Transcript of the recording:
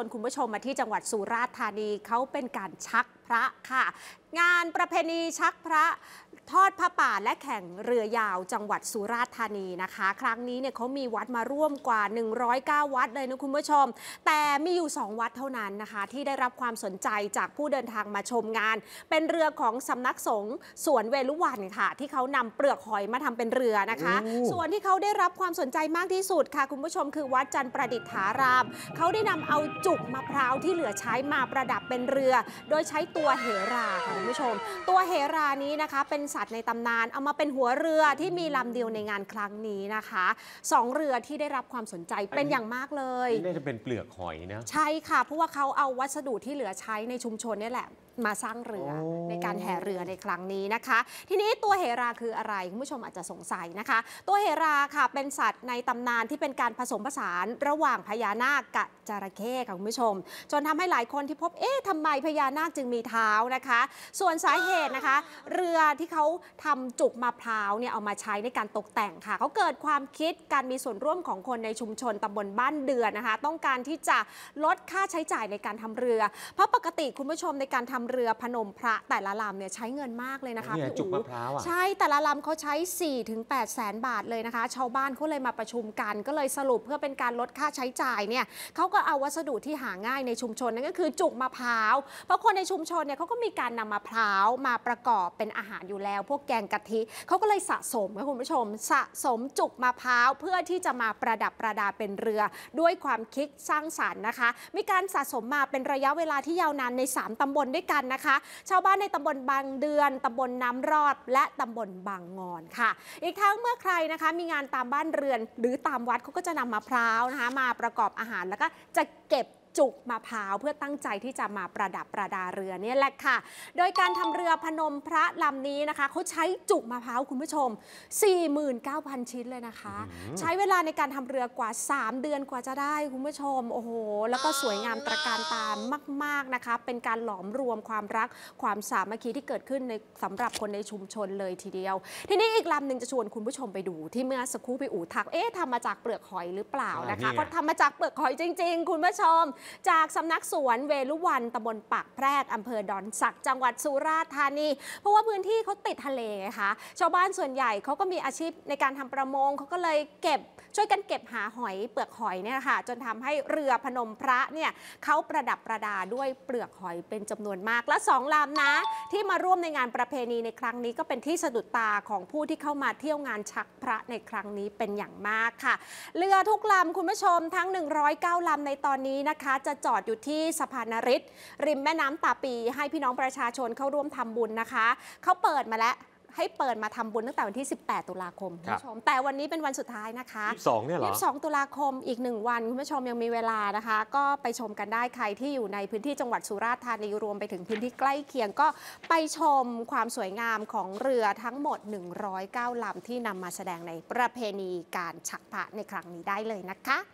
วนคุณผู้ชมมาที่จังหวัดสุราษฎร์ธานีเขาเป็นการชักพระค่ะงานประเพณีชักพระทอดพระป่าและแข่งเรือยาวจังหวัดสุราษฎร์ธานีนะคะ ครั้งนี้เนี่ยเขามีวัดมาร่วมกว่า 109 วัดเลยนะคุณผู้ชม แต่มีอยู่ 2 วัดเท่านั้นนะคะ ที่ได้รับความสนใจจากผู้เดินทางมาชมงาน เป็นเรือของสำนักสงฆ์สวนเวลุวันค่ะ ที่เขานำเปลือกหอยมาทำเป็นเรือนะคะ ส่วนที่เขาได้รับความสนใจมากที่สุดค่ะคุณผู้ชม คือ วัดจันประดิษฐารามเขาได้นำเอาจุกมะพร้าวที่เหลือใช้มาประดับเป็นเรือ โดยใช้ตัวเหราค่ะคุณผู้ชมตัวเฮรา นี้นะคะเป็นสัตว์ในตำนานเอามาเป็นหัวเรือที่มีลำเดียวในงานครั้งนี้นะคะสองเรือที่ได้รับความสนใจเป็นอย่างมากเลยนี่าจะเป็นเปลือกหอยนะใช่ค่ะเพราะว่าเขาเอาวัสดุที่เหลือใช้ในชุมชนนี่แหละมาสร้างเรืออในการแห่เรือในครั้งนี้นะคะ ทีนี้ตัวเฮราคืออะไรคุณผู้ชมอาจจะสงสัยนะคะ ตัวเฮราค่ะเป็นสัตว์ในตำนานที่เป็นการผสมผสานระหว่างพญานาคกับจระเข้ค่ะคุณผู้ชม จนทำให้หลายคนที่พบเอ๊ะทำไมพญานาคจึงมีเท้านะคะ ส่วนสาเหตุนะคะ เรือที่เขาทำจุกมะพร้าวเนี่ยเอามาใช้ในการตกแต่งค่ะเขาเกิดความคิดการมีส่วนร่วมของคนในชุมชนตำบลบ้านเดือนนะคะ ต้องการที่จะลดค่าใช้จ่ายในการทำเรือ เพราะปกติคุณผู้ชมในการทำเรือพนมพระแต่ละลำเนี่ยใช้เงินมากเลยนะคะพี่อู๋ใช่แต่ละลำเขาใช้4ี่ถึงแปดแสนบาทเลยนะคะชาวบ้านเขาเลยมาประชุมกัน ก็เลยสรุปเพื่อเป็นการลดค่าใช้จ่ายเนี่ยเขาก็เอาวัสดุที่หาง่ายในชุมชนนั่นก็คือจุกมะพร้าวเพราะคนในชุมชนเนี่ยเขาก็มีการนำมะพร้าวมาประกอบเป็นอาหารอยู่แล้ว พวกแกงกะทิเขาก็เลยสะสมค่ะคุณผู้ชมสะสมจุกมะพร้าวเพื่อที่จะมาประดับประดาเป็นเรือด้วยความคิดสร้างสารรค์นะคะ มีการสะสมมาเป็นระยะเวลาที่ยาวนานใน 3 ตำบลด้วยกันนะคะชาวบ้านในตำบลบางเดือนตำบลน้ำรอด และตำบลบางงอนค่ะ อีกทั้งเมื่อใครนะคะมีงานตามบ้านเรือนหรือตามวัดเขาก็จะนำมะพร้าวนะคะ มาประกอบอาหารแล้วก็จะเก็บจุกมะพร้าวเพื่อตั้งใจที่จะมาประดับประดาเรือเนี่ยแหละค่ะ โดยการทำเรือพนมพระลำนี้นะคะเขาใช้จุกมะพร้าวคุณผู้ชม 49,000 ชิ้นเลยนะคะ ใช้เวลาในการทำเรือกว่า 3 เดือนกว่าจะได้ คุณผู้ชมโอ้โหแล้วก็สวยงามตระการตามมาก ๆนะคะ เป็นการหลอมรวมความรักความสามัคคีที่เกิดขึ้นในสำหรับคนในชุมชนเลยทีเดียว ทีนี้อีกลำหนึ่งจะชวนคุณผู้ชมไปดู ที่เมื่อสักครู่พี่อู๋ทักเอ๊ะทำมาจากเปลือกหอยหรือเปล่านะคะเขาทำมาจากเปลือกหอยจริง ๆ คุณผู้ชมจากสำนักสวนเวลุวันตำบลปากแพรกอำเภอดอนสักจังหวัดสุราษฎร์ธานี เพราะว่าพื้นที่เขาติดทะเลไงคะ ชาวบ้านส่วนใหญ่เขาก็มีอาชีพในการทำประมงเขาก็เลยเก็บช่วยกันเก็บหาหอยเปลือกหอยเนี่ยค่ะ จนทำให้เรือพนมพระเนี่ยเขาประดับประดาด้วยเปลือกหอยเป็นจำนวนมากและสองลำนะที่มาร่วมในงานประเพณีในครั้งนี้ก็เป็นที่สะดุดตาของผู้ที่เข้ามาเที่ยวงานชักพระในครั้งนี้เป็นอย่างมากค่ะเรือทุกลำคุณผู้ชมทั้ง 109ลำในตอนนี้นะคะ จะจอดอยู่ที่สะพานนริศริมแม่น้ำตาปี ให้พี่น้องประชาชนเข้าร่วมทำบุญนะคะเขาเปิดมาแล้วให้เปิดมาทำบุญตั้งแต่วันที่ 18 ตุลาคมคุณผู้ชม แต่วันนี้เป็นวันสุดท้ายนะคะ 22 เนี่ยหรอ 22 ตุลาคมอีกหนึ่งวันคุณผู้ชมยังมีเวลานะคะ ก็ไปชมกันได้ใครที่อยู่ในพื้นที่จังหวัดสุราษฎร์ธานีรวมไปถึงพื้นที่ใกล้เคียงก็ไปชมความสวยงามของเรือทั้งหมด 109ลำที่นำมาแสดงในประเพณีการฉักพระในครั้งนี้ได้เลยนะคะ